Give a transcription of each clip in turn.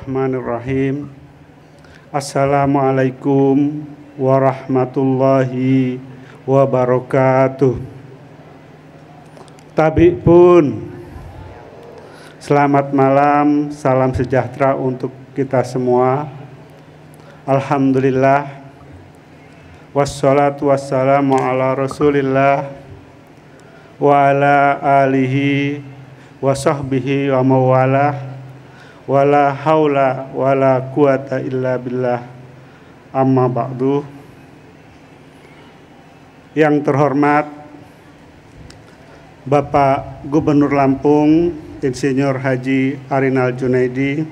Bismillahirrahmanirrahim. Assalamualaikum warahmatullahi wabarakatuh. Tabik pun. Selamat malam, salam sejahtera untuk kita semua. Alhamdulillah. Wassalatu wassalamu ala Rasulillah wa ala alihi wa sahbihi wa mawalah wala haula wala quwata illa billah amma ba'du yang terhormat Bapak Gubernur Lampung Insinyur Haji Arinal Junaidi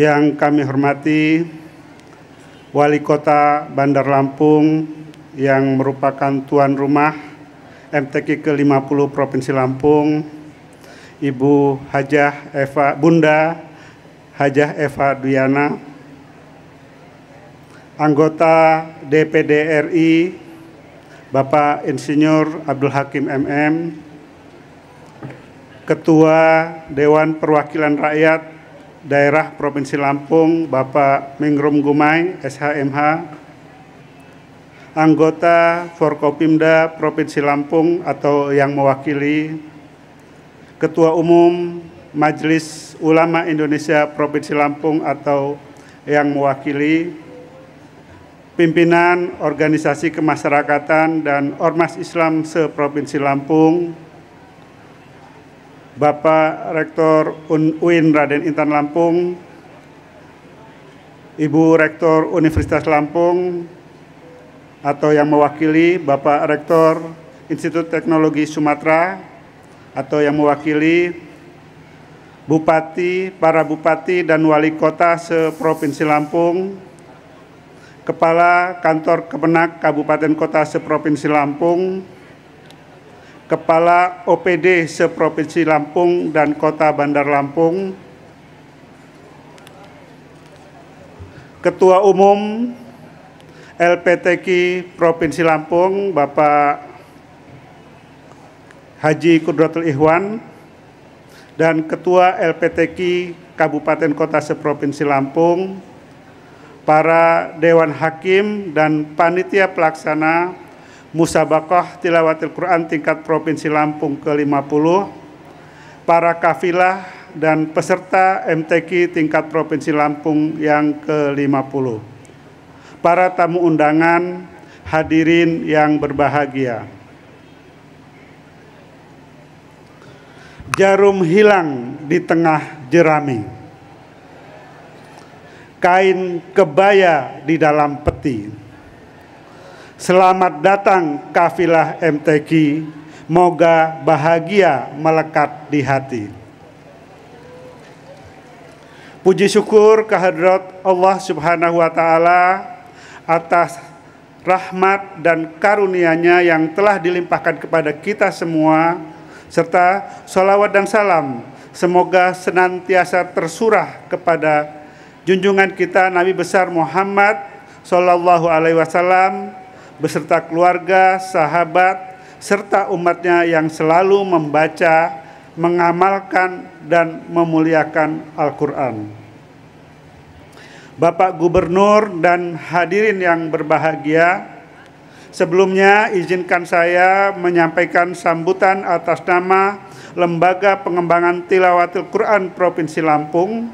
yang kami hormati Wali Kota Bandar Lampung yang merupakan tuan rumah MTQ ke-50 Provinsi Lampung Ibu Hajah Eva Bunda Hajah Eva Duyana, anggota DPD RI Bapak Insinyur Abdul Hakim MM, Ketua Dewan Perwakilan Rakyat Daerah Provinsi Lampung Bapak Mingrum Gumai SHMH, anggota Forkopimda Provinsi Lampung atau yang mewakili Ketua Umum Majelis Ulama Indonesia Provinsi Lampung atau yang mewakili pimpinan organisasi kemasyarakatan dan ormas Islam se-Provinsi Lampung, Bapak Rektor UIN Raden Intan Lampung, Ibu Rektor Universitas Lampung, atau yang mewakili Bapak Rektor Institut Teknologi Sumatera, atau yang mewakili bupati, para bupati dan wali kota seprovinsi Lampung, kepala kantor Kemenak Kabupaten Kota seprovinsi Lampung, kepala OPD seprovinsi Lampung dan Kota Bandar Lampung, ketua umum LPTK Provinsi Lampung Bapak Haji Kudratul Ihwan dan Ketua LPTK Kabupaten Kota Seprovinsi Lampung, para Dewan Hakim dan Panitia Pelaksana Musabakoh Tilawatil Quran tingkat Provinsi Lampung ke-50, para kafilah dan peserta MTQ tingkat Provinsi Lampung yang ke-50, para tamu undangan, hadirin yang berbahagia. jarum hilang di tengah jerami. Kain kebaya di dalam peti. Selamat datang kafilah MTQ, moga bahagia melekat di hati. Puji syukur kehadirat Allah Subhanahu wa taala atas rahmat dan karunia-Nya yang telah dilimpahkan kepada kita semua serta sholawat dan salam semoga senantiasa tersurah kepada junjungan kita Nabi besar Muhammad Shallallahu Alaihi Wasallam beserta keluarga, sahabat, serta umatnya yang selalu membaca, mengamalkan, dan memuliakan Al-Quran. Bapak Gubernur dan hadirin yang berbahagia, Sebelumnya izinkan saya menyampaikan sambutan atas nama Lembaga Pengembangan Tilawatil Quran Provinsi Lampung.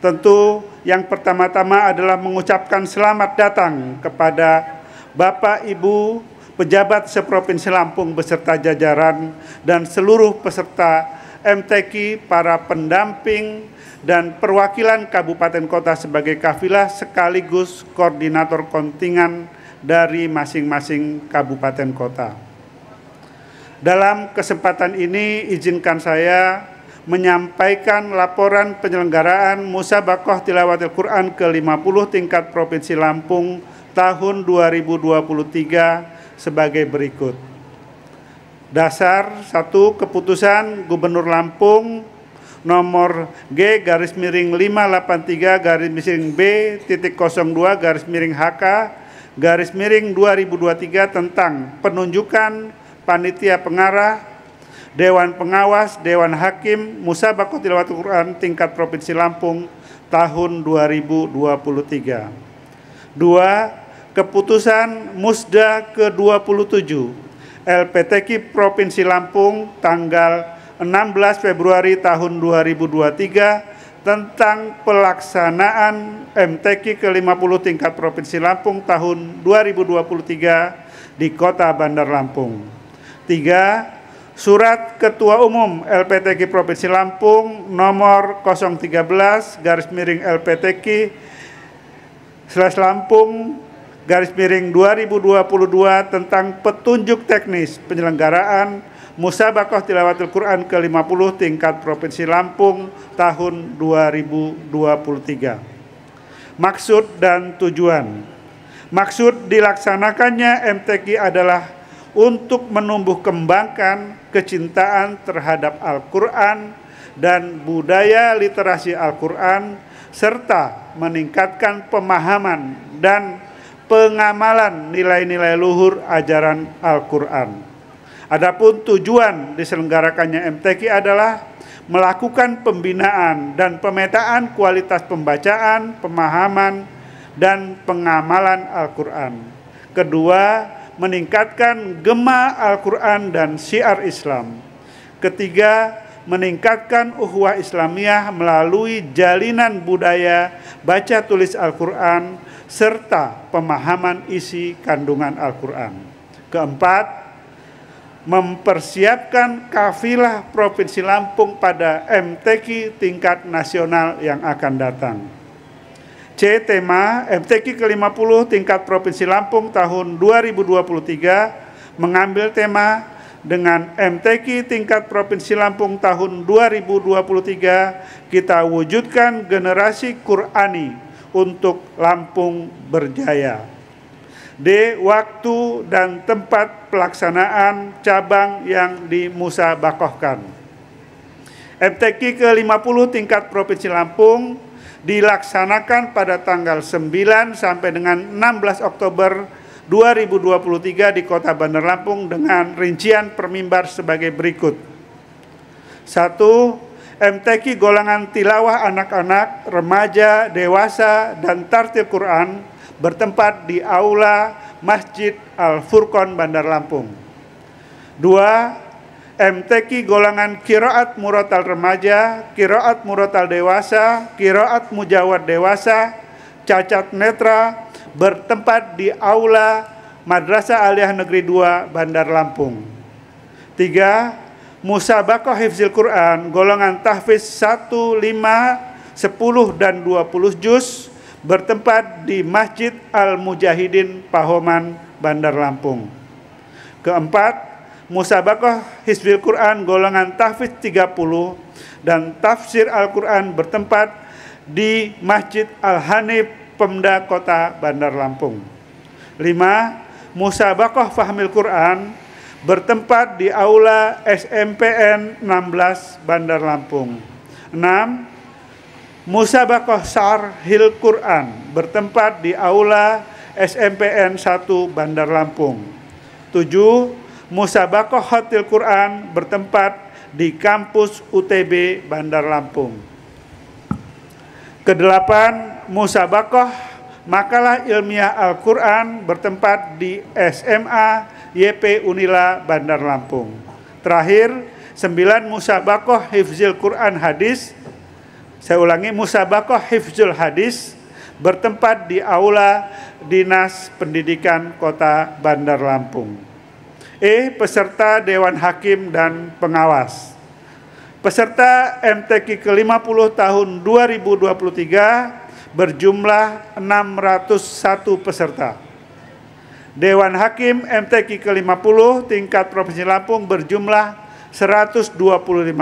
Tentu yang pertama-tama adalah mengucapkan selamat datang kepada Bapak Ibu pejabat seprovinsi Lampung beserta jajaran dan seluruh peserta MTQ, para pendamping dan perwakilan kabupaten kota sebagai kafilah sekaligus koordinator kontingen dari masing-masing kabupaten kota. Dalam kesempatan ini izinkan saya menyampaikan laporan penyelenggaraan Musabakoh Tilawatil Quran ke-50 tingkat Provinsi Lampung tahun 2023 sebagai berikut. Dasar satu Keputusan Gubernur Lampung nomor G garis miring 583 garis miring B titik 02 garis miring HK garis miring 2023 tentang penunjukan panitia pengarah Dewan Pengawas, Dewan Hakim, Musabaqah Tilawatul Quran tingkat Provinsi Lampung tahun 2023. Dua, Keputusan Musda ke-27 LPTK Provinsi Lampung tanggal 16 Februari tahun 2023 tentang pelaksanaan MTQ ke-50 tingkat Provinsi Lampung tahun 2023 di Kota Bandar Lampung. tiga Surat Ketua Umum LPTQ Provinsi Lampung nomor 013 garis miring LPTQ slash Lampung garis miring 2022 tentang petunjuk teknis penyelenggaraan Musabakoh Tilawatil Quran ke-50 tingkat Provinsi Lampung tahun 2023. Maksud dan tujuan. Maksud dilaksanakannya MTQ adalah untuk menumbuh kembangkan kecintaan terhadap Al-Quran dan budaya literasi Al-Quran serta meningkatkan pemahaman dan pengamalan nilai-nilai luhur ajaran Al-Quran. Adapun tujuan diselenggarakannya MTQ adalah melakukan pembinaan dan pemetaan kualitas pembacaan, pemahaman, dan pengamalan Al-Quran. Kedua, meningkatkan gema Al-Quran dan syiar Islam. Ketiga, meningkatkan uhwah Islamiyah melalui jalinan budaya baca tulis Al-Quran serta pemahaman isi kandungan Al-Quran. Keempat, mempersiapkan kafilah Provinsi Lampung pada MTQ tingkat nasional yang akan datang. C. Tema MTQ ke-50 tingkat Provinsi Lampung tahun 2023 mengambil tema dengan MTQ tingkat Provinsi Lampung tahun 2023 kita wujudkan generasi Qurani untuk Lampung berjaya. D. Waktu dan tempat pelaksanaan cabang yang dimusabakohkan. MTQ ke-50 tingkat Provinsi Lampung dilaksanakan pada tanggal 9 sampai dengan 16 Oktober 2023 di Kota Bandar Lampung dengan rincian permimbar sebagai berikut. 1. MTQ golongan tilawah anak-anak, remaja, dewasa, dan tartil Quran bertempat di aula Masjid Al Furqon Bandar Lampung. Dua, MTQ golongan kiroat murotal remaja, kiroat murotal dewasa, kiroat mujawat dewasa, cacat netra, bertempat di aula Madrasah Aliyah Negeri 2 Bandar Lampung. Tiga, Musabakoh Hifzil Quran golongan tahfiz 1, 5, 10, dan 20 juz bertempat di Masjid Al-Mujahidin Pahoman, Bandar Lampung. Keempat, Musabakoh Hizbil Quran golongan Tahfiz 30 dan Tafsir Al-Quran bertempat di Masjid Al-Hanif Pemda Kota Bandar Lampung. Lima, Musabakoh Fahmil Quran bertempat di Aula SMPN 16 Bandar Lampung. Enam. Musabakoh Sarhil Quran bertempat di Aula SMPN 1 Bandar Lampung. 7. Musabakoh Hotil Quran bertempat di kampus UTB Bandar Lampung. Kedelapan, Musabakoh Makalah Ilmiah Al-Quran bertempat di SMA YP Unila Bandar Lampung. Terakhir, sembilan Musabakoh Hifzil Quran Hadis saya ulangi, musabakoh hifzul hadis bertempat di aula Dinas Pendidikan Kota Bandar Lampung. E. Peserta Dewan Hakim dan Pengawas. Peserta MTQ ke-50 tahun 2023 berjumlah 601 peserta. Dewan Hakim MTQ ke-50 tingkat Provinsi Lampung berjumlah 125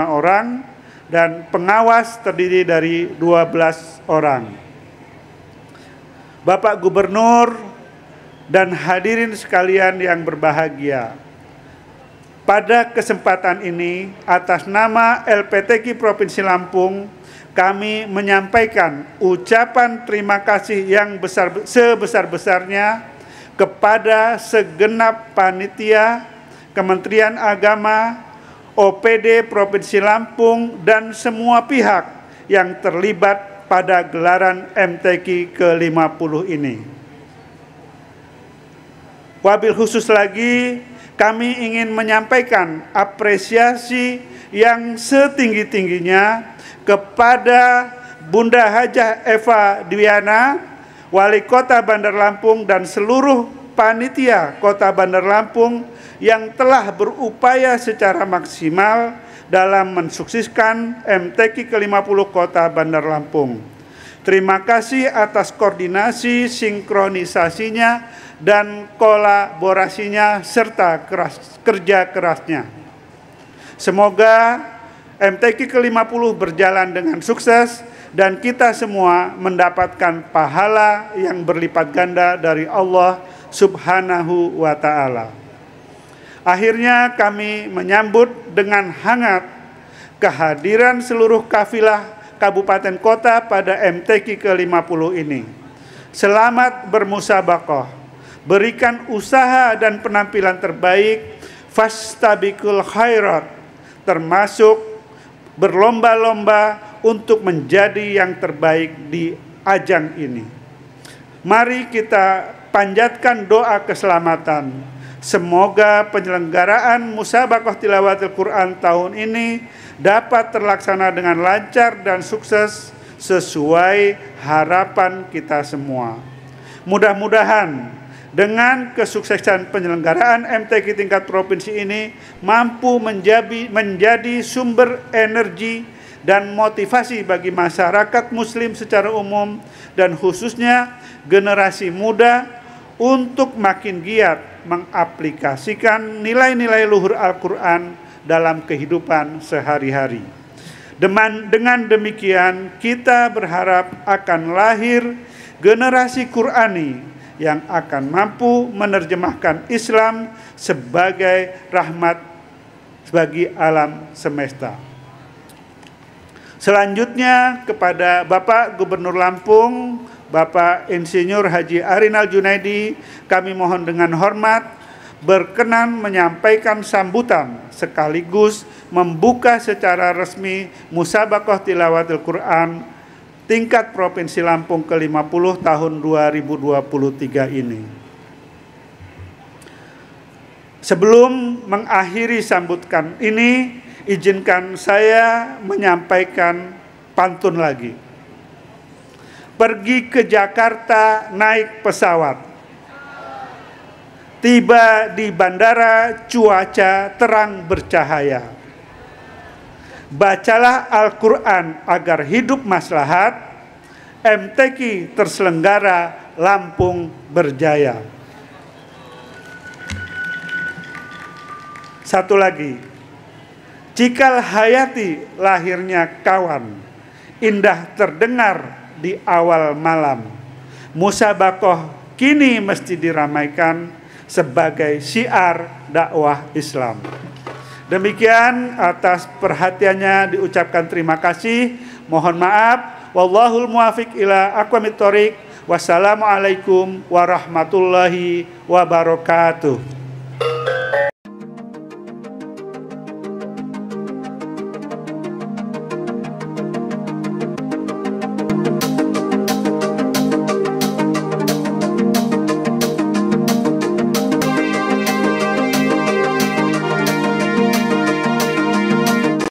orang dan pengawas terdiri dari 12 orang. Bapak Gubernur dan hadirin sekalian yang berbahagia. Pada kesempatan ini atas nama LPTK Provinsi Lampung kami menyampaikan ucapan terima kasih yang besar sebesar-besarnya kepada segenap panitia Kementerian Agama, OPD Provinsi Lampung, dan semua pihak yang terlibat pada gelaran MTQ ke-50 ini. Wabil khusus lagi, kami ingin menyampaikan apresiasi yang setinggi-tingginya kepada Bunda Hajah Eva Dwiana, Wali Kota Bandar Lampung dan seluruh panitia Kota Bandar Lampung yang telah berupaya secara maksimal dalam mensukseskan MTQ ke-50 Kota Bandar Lampung. Terima kasih atas koordinasi, sinkronisasinya, dan kolaborasinya serta keras, kerja kerasnya. Semoga MTQ ke-50 berjalan dengan sukses dan kita semua mendapatkan pahala yang berlipat ganda dari Allah Subhanahu wa taala. Akhirnya kami menyambut dengan hangat kehadiran seluruh kafilah kabupaten kota pada MTQ ke-50 ini. Selamat bermusabakoh. Berikan usaha dan penampilan terbaik fastabikul khairat termasuk berlomba-lomba untuk menjadi yang terbaik di ajang ini. Mari kita panjatkan doa keselamatan. Semoga penyelenggaraan Musabakoh Tilawatil Quran tahun ini dapat terlaksana dengan lancar dan sukses sesuai harapan kita semua. Mudah-mudahan dengan kesuksesan penyelenggaraan MTQ tingkat provinsi ini mampu menjadi, menjadi sumber energi dan motivasi bagi masyarakat muslim secara umum dan khususnya generasi muda untuk makin giat mengaplikasikan nilai-nilai luhur Al-Quran dalam kehidupan sehari-hari. Dengan demikian, kita berharap akan lahir generasi Qurani yang akan mampu menerjemahkan Islam sebagai rahmat bagi alam semesta. Selanjutnya kepada Bapak Gubernur Lampung Bapak Insinyur Haji Arinal Junaidi, kami mohon dengan hormat berkenan menyampaikan sambutan sekaligus membuka secara resmi Musabakoh Tilawatil Quran tingkat Provinsi Lampung ke-50 tahun 2023 ini. Sebelum mengakhiri sambutan ini, izinkan saya menyampaikan pantun lagi pergi ke Jakarta naik pesawat. Tiba di bandara, cuaca terang bercahaya. Bacalah Al-Quran agar hidup maslahat. MTQ terselenggara Lampung berjaya. Satu lagi, Cikal Hayati lahirnya kawan, indah terdengar di awal malam. Musabakoh kini mesti diramaikan sebagai syiar dakwah Islam. Demikian atas perhatiannya diucapkan terima kasih. Mohon maaf. Wallahul muafiq ila aqwamit Wassalamualaikum warahmatullahi wabarakatuh.